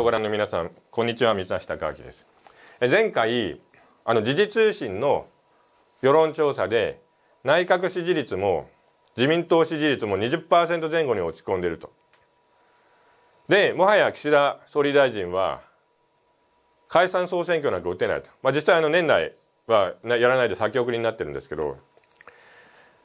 をご覧の皆さん、こんにちは、三橋貴明です。前回、あの、時事通信の世論調査で、内閣支持率も自民党支持率も20%前後に落ち込んでいると。で、もはや岸田総理大臣は、解散総選挙なんか打てないと。まあ実際あの年内はやらないで先送りになってるんですけど、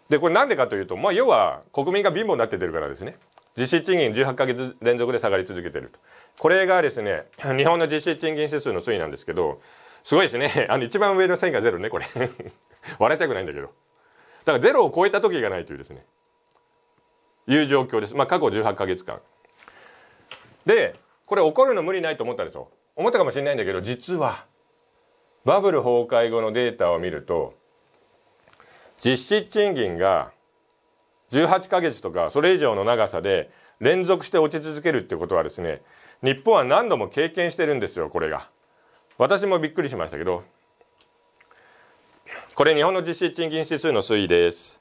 で、これなんでかというと、まあ要は国民が貧乏になっててるからですね。実質賃金18か月連続で下がり続けていると。これがですね、日本の実質賃金指数の推移なんですけど、すごいですね。あの、一番上の線がゼロね、これ。笑 いたくないんだけど。だからゼロを超えた時がないというですね、いう状況です。まあ、過去18か月間。で、これ起こるの無理ないと思ったでしょ。思ったかもしれないんだけど、実は、バブル崩壊後のデータを見ると、実質賃金が18ヶ月とかそれ以上の長さで連続して落ち続けるってことはですね、日本は何度も経験してるんですよ、これが。私もびっくりしましたけど、これ日本の実質賃金指数の推移です。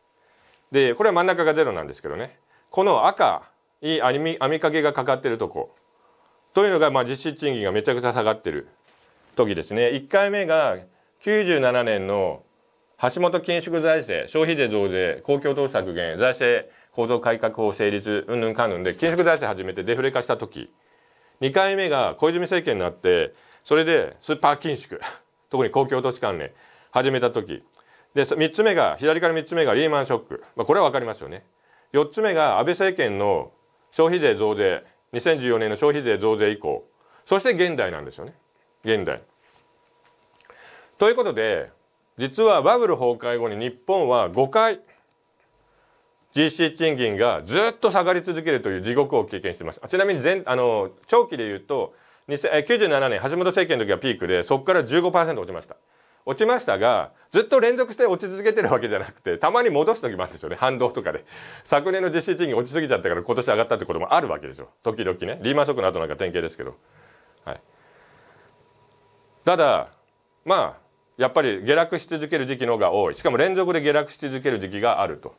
で、これは真ん中がゼロなんですけどね。この赤い網掛けがかかってるとこ。というのが、まあ実質賃金がめちゃくちゃ下がってる時ですね。1回目が97年の橋本緊縮財政、消費税増税、公共投資削減、財政構造改革法成立、うんぬんかんぬんで、緊縮財政始めてデフレ化した時、2回目が小泉政権になって、それでスーパー緊縮、特に公共投資関連、始めた時、で、3つ目が、左から3つ目がリーマンショック。まあ、これはわかりますよね。4つ目が安倍政権の消費税増税、2014年の消費税増税以降、そして現代なんですよね。現代。ということで、実はバブル崩壊後に日本は5回 GC 賃金がずっと下がり続けるという地獄を経験しています。ちなみにあの、長期で言うと、97年、橋本政権の時はピークで、そこから15%落ちました。落ちましたが、ずっと連続して落ち続けてるわけじゃなくて、たまに戻す時もあるんですよね。反動とかで。昨年の実質賃金落ちすぎちゃったから今年上がったってこともあるわけですよ。時々ね。リーマンショックの後なんか典型ですけど。はい。ただ、まあ、やっぱり下落し続ける時期の方が多い。しかも連続で下落し続ける時期があると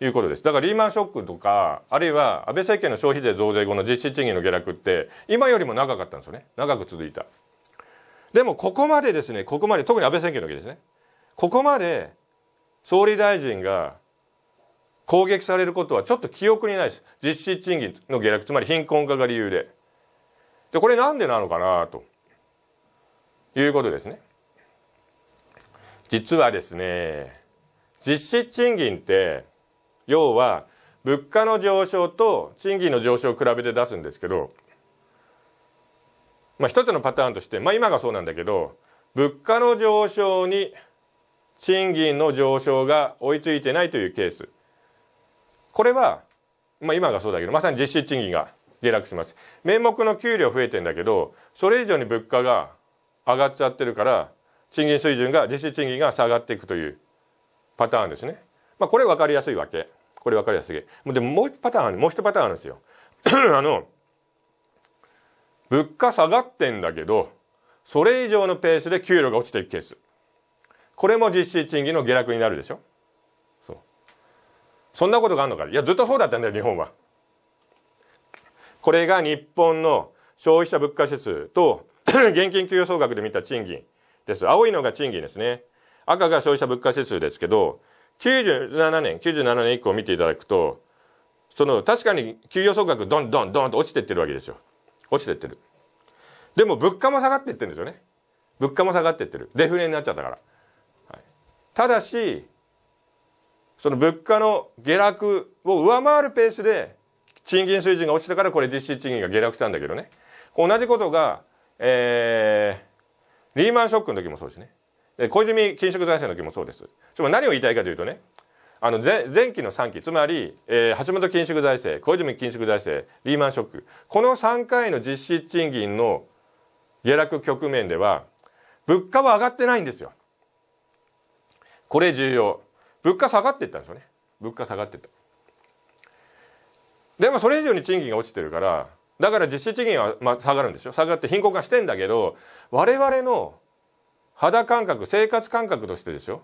いうことです。だからリーマンショックとか、あるいは安倍政権の消費税増税後の実質賃金の下落って、今よりも長かったんですよね。長く続いた。でもここまでですね、ここまで、特に安倍政権の時ですね。ここまで総理大臣が攻撃されることはちょっと記憶にないです。実質賃金の下落、つまり貧困化が理由で。で、これなんでなのかなということですね。実はですね、実質賃金って、要は、物価の上昇と賃金の上昇を比べて出すんですけど、まあ一つのパターンとして、まあ今がそうなんだけど、物価の上昇に賃金の上昇が追いついてないというケース。これは、まあ今がそうだけど、まさに実質賃金が下落します。名目の給料増えてんだけど、それ以上に物価が上がっちゃってるから、賃金水準が実質賃金が下がっていくというパターンですね。まあ、これ分かりやすいわけ。これ分かりやすい。でももう一パターンある、もう一パターンあるんですよ。あの、物価下がってんだけど、それ以上のペースで給料が落ちていくケース。これも実質賃金の下落になるでしょそう。そんなことがあるのかいや、ずっとそうだったんだよ、日本は。これが日本の消費者物価指数と 現金給与総額で見た賃金。です。青いのが賃金ですね。赤が消費者物価指数ですけど、97年、97年以降見ていただくと、その、確かに給与総額どんどんどんと落ちていってるわけですよ。落ちていってる。でも物価も下がっていってるんですよね。物価も下がっていってる。デフレになっちゃったから。はい、ただし、その物価の下落を上回るペースで、賃金水準が落ちたからこれ実質賃金が下落したんだけどね。同じことが、えリーマンショックの時もそうですね。小泉緊縮財政の時もそうです。つまり何を言いたいかというとね、あの前前期の3期、つまり、えー、橋本緊縮財政、小泉緊縮財政、リーマンショック、この3回の実質賃金の下落局面では、物価は上がってないんですよ。これ重要。物価下がっていったんですよね。物価下がっていった。でもそれ以上に賃金が落ちてるから、だから実質賃金はま下がるんですよ。下がって貧困化してんだけど、我々の肌感覚、生活感覚としてでしょ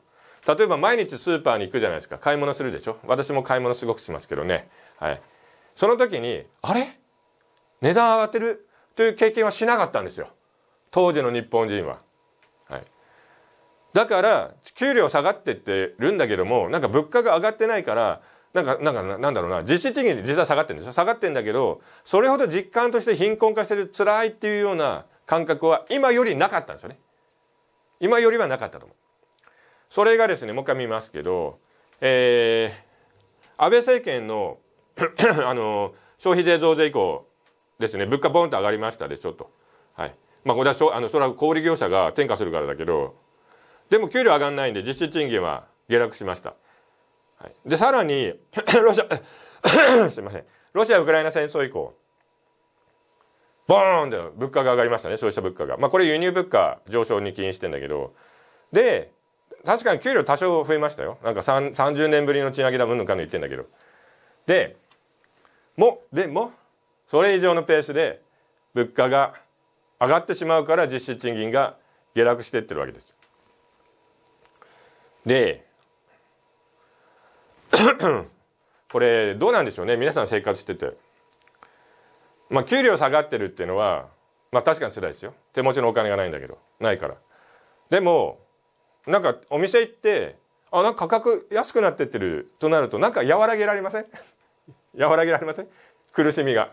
例えば毎日スーパーに行くじゃないですか。買い物するでしょ。私も買い物すごくしますけどね。はい。その時に、あれ値段上がってるという経験はしなかったんですよ。当時の日本人は。はい。だから、給料下がってってるんだけども、なんか物価が上がってないから、なんか、なんか、なんだろうな、実質賃金実は下がってるんですよ。下がってるんだけど、それほど実感として貧困化してる辛いっていうような感覚は今よりなかったんですよね。今よりはなかったと思う。それがですね、もう一回見ますけど、えー、安倍政権の あの、消費税増税以降ですね、物価ボンと上がりましたでしょと。はい。まあ、これは、あの、それは小売業者が転嫁するからだけど、でも給料上がらないんで実質賃金は下落しました。はい、で、さらに、ロシア、すいません。ロシア・ウクライナ戦争以降、ボーンで物価が上がりましたね、消費者物価が。まあこれ輸入物価上昇に起因してんだけど、で、確かに給料多少増えましたよ。なんか30年ぶりの賃上げだ、うんぬんかんぬ言ってんだけど。で、も、でも、それ以上のペースで物価が上がってしまうから実質賃金が下落してってるわけです。で、これ、どうなんでしょうね。皆さん生活してて。まあ、給料下がってるっていうのは、まあ、確かに辛いですよ。手持ちのお金がないんだけど。ないから。でも、なんか、お店行って、あ、なんか価格安くなってってるとなると、なんか和らげられません 和らげられません苦しみが。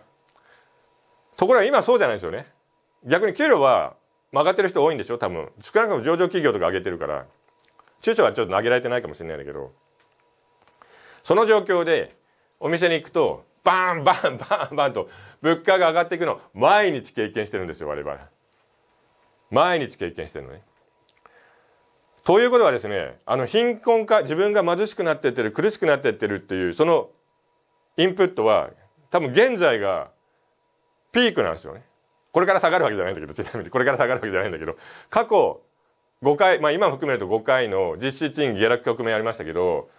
ところが今そうじゃないですよね。逆に給料は曲がってる人多いんでしょ多分。少なくとも上場企業とか上げてるから。中小はちょっと投げられてないかもしれないんだけど。その状況で、お店に行くと、バンバンバンバンと物価が上がっていくのを毎日経験してるんですよ、我々。毎日経験してるのね。ということはですね、あの貧困化、自分が貧しくなってってる、苦しくなってってるっていう、そのインプットは、多分現在がピークなんですよね。これから下がるわけじゃないんだけど、ちなみにこれから下がるわけじゃないんだけど、過去5回、まあ今含めると5回の実質賃金下落局面ありましたけど、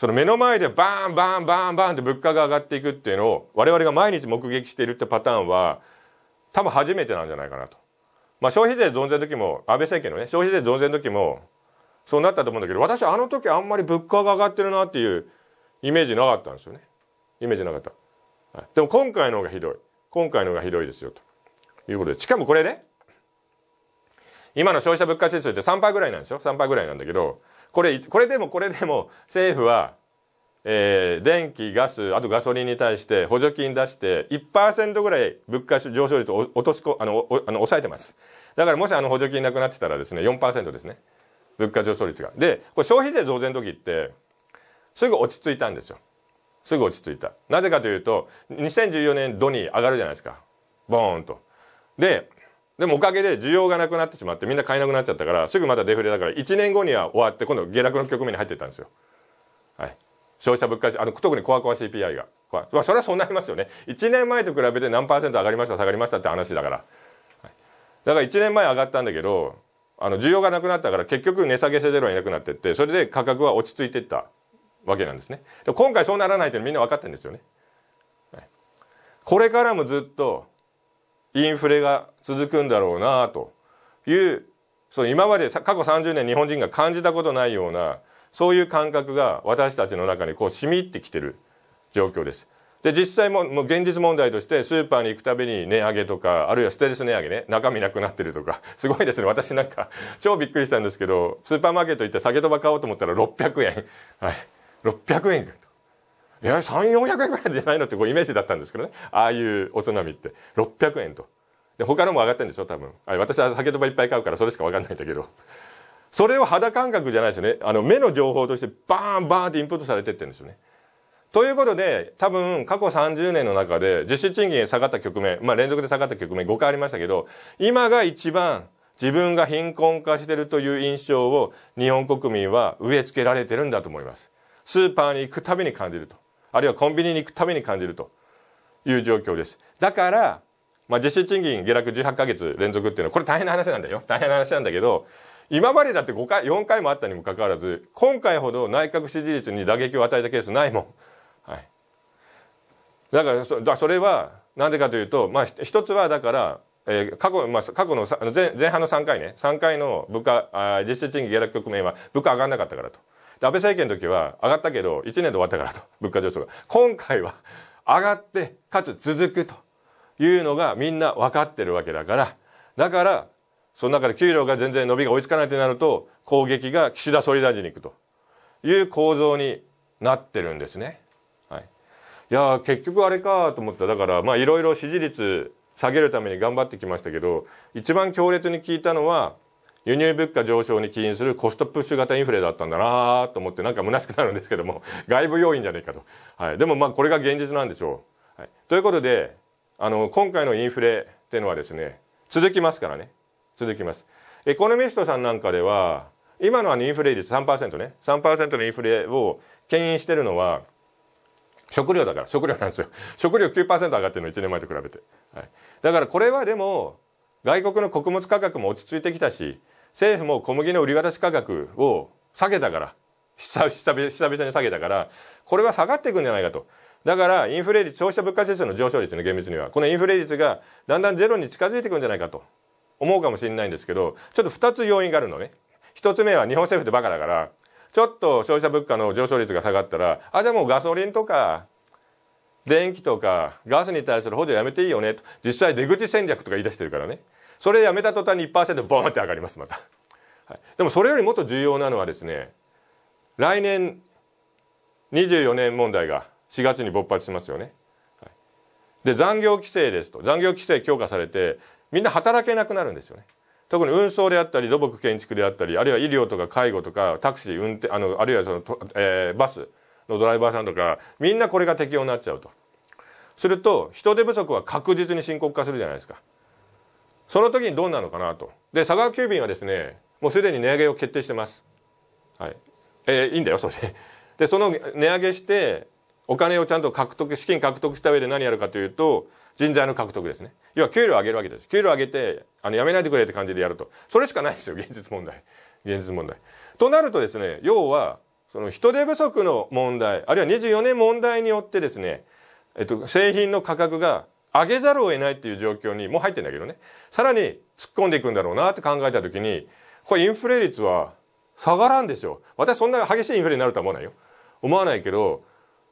その目の前でバーンバーンバーンバーンって物価が上がっていくっていうのを我々が毎日目撃しているってパターンは多分初めてなんじゃないかなと。まあ消費税増税の時も、安倍政権のね、消費税増税の時もそうなったと思うんだけど、私あの時あんまり物価が上がってるなっていうイメージなかったんですよね。イメージなかった。はい、でも今回の方がひどい。今回の方がひどいですよということで。しかもこれね、今の消費者物価指数って3%ぐらいなんですよ。3%ぐらいなんだけど、これ、これでもこれでも政府は、えー、電気、ガス、あとガソリンに対して補助金出して1%ぐらい物価上昇率を落としこ、あの、あの抑えてます。だからもしあの補助金なくなってたらですね、4%ですね。物価上昇率が。で、これ消費税増税の時って、すぐ落ち着いたんですよ。すぐ落ち着いた。なぜかというと、2014年度に上がるじゃないですか。ボーンと。で、でもおかげで需要がなくなってしまってみんな買えなくなっちゃったから、すぐまたデフレだから1年後には終わって今度下落の局面に入っていったんですよ。はい。消費者物価、あの、特にコアコア CPI が。まあ、それはそうなりますよね。1年前と比べて何パーセント上がりました、下がりましたって話だから。だから1年前上がったんだけど、あの、需要がなくなったから結局値下げせゼロになくなってって、それで価格は落ち着いていったわけなんですね。で今回そうならないとてみんな分かってるんですよね。これからもずっとインフレが続くんだろうなという、その今まで過去30年日本人が感じたことないような、そういう感覚が私たちの中にこう染み入ってきてる状況です。で、実際も、もう現実問題として、スーパーに行くたびに値上げとか、あるいはステルス値上げね、中身なくなってるとか、すごいですね。私なんか、超びっくりしたんですけど、スーパーマーケット行って酒とば買おうと思ったら600円。はい。600円。いや、3、400円くらいじゃないのってこうイメージだったんですけどね。ああいうおつまみって600円と。で、他のも上がってんでしょ多分。あ私は酒とばいっぱい買うからそれしかわかんないんだけど。それを肌感覚じゃないですよね。あの、目の情報としてバーンバーンってインプットされてってんですよね。ということで、多分過去30年の中で実質賃金下がった局面、まあ連続で下がった局面5回ありましたけど、今が一番自分が貧困化してるという印象を日本国民は植え付けられてるんだと思います。スーパーに行くたびに感じると。あるいはコンビニに行くために感じるという状況です。だから、まあ、実質賃金下落18ヶ月連続っていうのは、これ大変な話なんだよ。大変な話なんだけど、今までだって5回、4回もあったにもかかわらず、今回ほど内閣支持率に打撃を与えたケースないもん。はい。だからそ、だそれは、なんでかというと、まあ、一つは、だから、えー、過去、まあ、過去の前、前半の3回ね、3回の部下、あ実質賃金下落局面は、物価上がらなかったからと。で、安倍政権の時は上がったけど、1年で終わったからと、物価上昇が。今回は上がって、かつ続くというのがみんな分かってるわけだから、だから、その中で給料が全然伸びが追いつかないとなると、攻撃が岸田総理大臣に行くという構造になってるんですね。はい。いや結局あれかと思った。だから、まあ、いろいろ支持率下げるために頑張ってきましたけど、一番強烈に聞いたのは、輸入物価上昇に起因するコストプッシュ型インフレだったんだなと思ってなんか虚しくなるんですけども、外部要因じゃねえかと。はい。でもまあこれが現実なんでしょう。はい。ということで、あの、今回のインフレっていうのはですね、続きますからね。続きます。エコノミストさんなんかでは、今のあのインフレ率3%ね、3%のインフレを牽引してるのは、食料だから、食料なんですよ。食料9%上がってるの、1年前と比べて。はい。だからこれはでも、外国の穀物価格も落ち着いてきたし、政府も小麦の売り渡し価格を下げたから、久々に下げたから、これは下がっていくんじゃないかと。だから、インフレ率、消費者物価指数の上昇率の厳密には、このインフレ率がだんだんゼロに近づいていくんじゃないかと思うかもしれないんですけど、ちょっと2つ要因があるのね。1つ目は日本政府ってバカだから、ちょっと消費者物価の上昇率が下がったら、あ、じゃあもうガソリンとか、電気とかガスに対する補助やめていいよねと。実際出口戦略とか言い出してるからね。それやめた途端に1%ボーンって上がります、また。はい、でもそれよりもっと重要なのはですね、来年24年問題が4月に勃発しますよね。はい、で、残業規制ですと、残業規制強化されて、みんな働けなくなるんですよね。特に運送であったり、土木建築であったり、あるいは医療とか介護とか、タクシー運転、あの、あるいはその、えー、バスのドライバーさんとか、みんなこれが適用になっちゃうと。すると、人手不足は確実に深刻化するじゃないですか。その時にどうなのかなと。で、佐川急便はですね、もうすでに値上げを決定してます。はい。えー、いいんだよ、それで。で、その値上げして、お金をちゃんと獲得、資金獲得した上で何やるかというと、人材の獲得ですね。要は給料を上げるわけです。給料を上げて、あの、やめないでくれって感じでやると。それしかないですよ、現実問題。現実問題。となるとですね、要は、その人手不足の問題、あるいは24年問題によってですね、えっと、製品の価格が上げざるを得ないっていう状況に、もう入ってんだけどね。さらに突っ込んでいくんだろうなって考えたときに、これインフレ率は下がらんでしょ。私そんな激しいインフレになるとは思わないよ。思わないけど、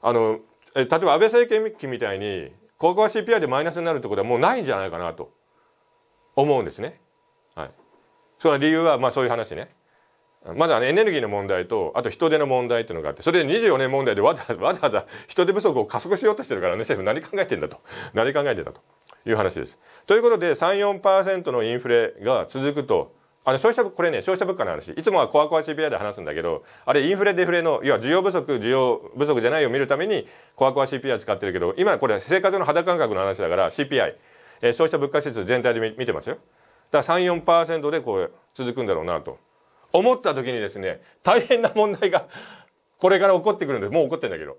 あの、え例えば安倍政権期みたいに、高校は CPI でマイナスになるってことはもうないんじゃないかなと思うんですね。はい。その理由は、まあそういう話ね。まだ、ね、エネルギーの問題と、あと人手の問題っていうのがあって、それで24年問題でわざわざ、わざ人手不足を加速しようとしてるからね、政府何考えてんだと。何考えてんだという話です。ということで、3、4%のインフレが続くと、あの、消費者、これね、消費者物価の話。いつもはコアコア CPI で話すんだけど、あれインフレデフレの、要は需要不足、需要不足じゃないを見るために、コアコア CPI 使ってるけど、今これ生活の肌感覚の話だから、CPI、え消費者物価指数全体で見てますよ。だから3、4%でこう、続くんだろうなと。思った時にですね、大変な問題がこれから起こってくるんです。もう起こってんだけど。